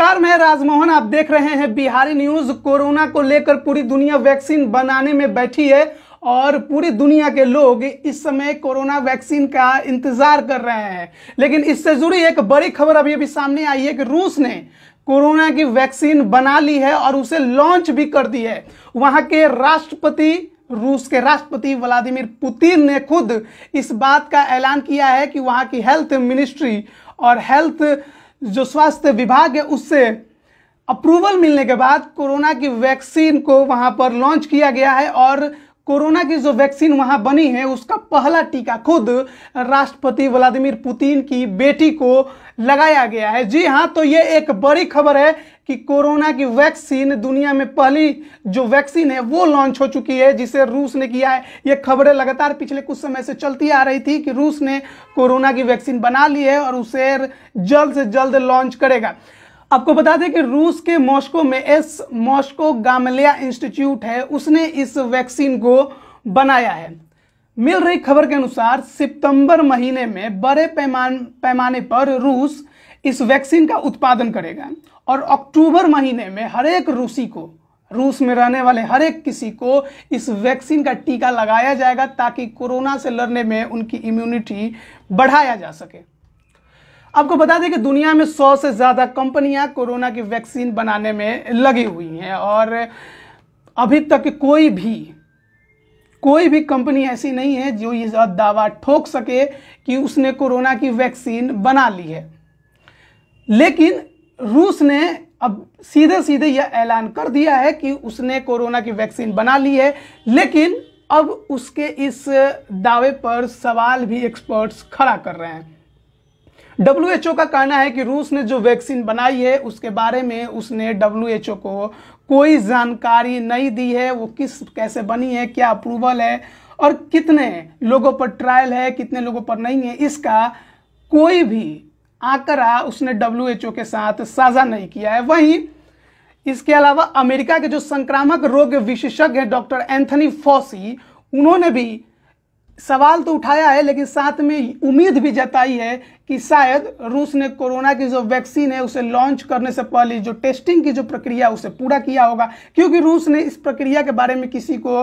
नमस्कार मैं राजमोहन आप देख रहे हैं बिहारी न्यूज कोरोना को लेकर पूरी दुनिया वैक्सीन बनाने में बैठी है और पूरी दुनिया के लोग इस समय कोरोना वैक्सीन का इंतजार कर रहे हैं लेकिन इससे जुड़ी एक बड़ी खबर अभी अभी सामने आई है कि रूस ने कोरोना की वैक्सीन बना ली है और उसे लॉन्च भी कर दी है वहां के राष्ट्रपति रूस के राष्ट्रपति व्लादिमिर पुतिन ने खुद इस बात का ऐलान किया है कि वहां की हेल्थ मिनिस्ट्री और हेल्थ जो स्वास्थ्य विभाग है उससे अप्रूवल मिलने के बाद कोरोना की वैक्सीन को वहाँ पर लॉन्च किया गया है और कोरोना की जो वैक्सीन वहां बनी है उसका पहला टीका खुद राष्ट्रपति व्लादिमीर पुतिन की बेटी को लगाया गया है जी हाँ तो ये एक बड़ी खबर है कि कोरोना की वैक्सीन दुनिया में पहली जो वैक्सीन है वो लॉन्च हो चुकी है जिसे रूस ने किया है ये खबरें लगातार पिछले कुछ समय से चलती आ रही थी कि रूस ने कोरोना की वैक्सीन बना ली है और उसे जल्द से जल्द लॉन्च करेगा आपको बता दें कि रूस के मॉस्को में एस मॉस्को गामलिया इंस्टीट्यूट है उसने इस वैक्सीन को बनाया है मिल रही खबर के अनुसार सितंबर महीने में बड़े पैमान पैमाने पर रूस इस वैक्सीन का उत्पादन करेगा और अक्टूबर महीने में हर एक रूसी को रूस में रहने वाले हर एक किसी को इस वैक्सीन का टीका लगाया जाएगा ताकि कोरोना से लड़ने में उनकी इम्यूनिटी बढ़ाया जा सके आपको बता दें कि दुनिया में सौ से ज़्यादा कंपनियां कोरोना की वैक्सीन बनाने में लगी हुई हैं और अभी तक कोई भी कोई भी कंपनी ऐसी नहीं है जो ये दावा ठोक सके कि उसने कोरोना की वैक्सीन बना ली है लेकिन रूस ने अब सीधे सीधे यह ऐलान कर दिया है कि उसने कोरोना की वैक्सीन बना ली है लेकिन अब उसके इस दावे पर सवाल भी एक्सपर्ट्स खड़ा कर रहे हैं ओ का कहना है कि रूस ने जो वैक्सीन बनाई है उसके बारे में उसने ओ को कोई जानकारी नहीं दी है वो किस कैसे बनी है क्या अप्रूवल है और कितने लोगों पर ट्रायल है कितने लोगों पर नहीं है इसका कोई भी आंकड़ा उसने डब्ल्यू के साथ साझा नहीं किया है वहीं इसके अलावा अमेरिका के जो संक्रामक रोग विशेषज्ञ हैं डॉक्टर एंथनी फॉसी उन्होंने भी सवाल तो उठाया है लेकिन साथ में उम्मीद भी जताई है कि शायद रूस ने कोरोना की जो वैक्सीन है उसे लॉन्च करने से पहले जो टेस्टिंग की जो प्रक्रिया उसे पूरा किया होगा क्योंकि रूस ने इस प्रक्रिया के बारे में किसी को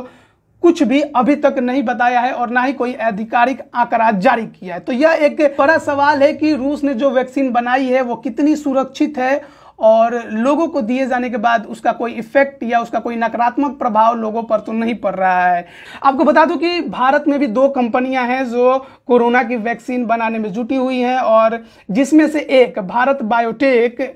कुछ भी अभी तक नहीं बताया है और ना ही कोई आधिकारिक आंकड़ा जारी किया है तो यह एक बड़ा सवाल है कि रूस ने जो वैक्सीन बनाई है वो कितनी सुरक्षित है और लोगों को दिए जाने के बाद उसका कोई इफेक्ट या उसका कोई नकारात्मक प्रभाव लोगों पर तो नहीं पड़ रहा है आपको बता दूं कि भारत में भी दो कंपनियां हैं जो कोरोना की वैक्सीन बनाने में जुटी हुई हैं और जिसमें से एक भारत बायोटेक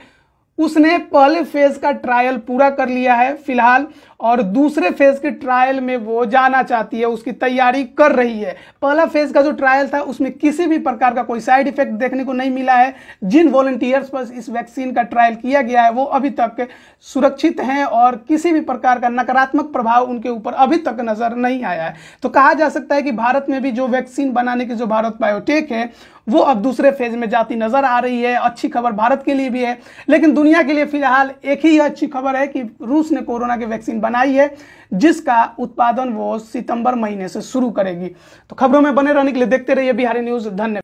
उसने पहले फेज का ट्रायल पूरा कर लिया है फिलहाल और दूसरे फेज के ट्रायल में वो जाना चाहती है उसकी तैयारी कर रही है पहला फेज का जो ट्रायल था उसमें किसी भी प्रकार का कोई साइड इफेक्ट देखने को नहीं मिला है जिन वॉलंटियर्स पर इस वैक्सीन का ट्रायल किया गया है वो अभी तक सुरक्षित हैं और किसी भी प्रकार का नकारात्मक प्रभाव उनके ऊपर अभी तक नजर नहीं आया है तो कहा जा सकता है कि भारत में भी जो वैक्सीन बनाने की जो भारत बायोटेक है वो अब दूसरे फेज में जाती नजर आ रही है अच्छी खबर भारत के लिए भी है लेकिन दुनिया दुनिया के लिए फिलहाल एक ही अच्छी खबर है कि रूस ने कोरोना की वैक्सीन बनाई है जिसका उत्पादन वो सितंबर महीने से शुरू करेगी तो खबरों में बने रहने के लिए देखते रहिए बिहारी न्यूज धन्यवाद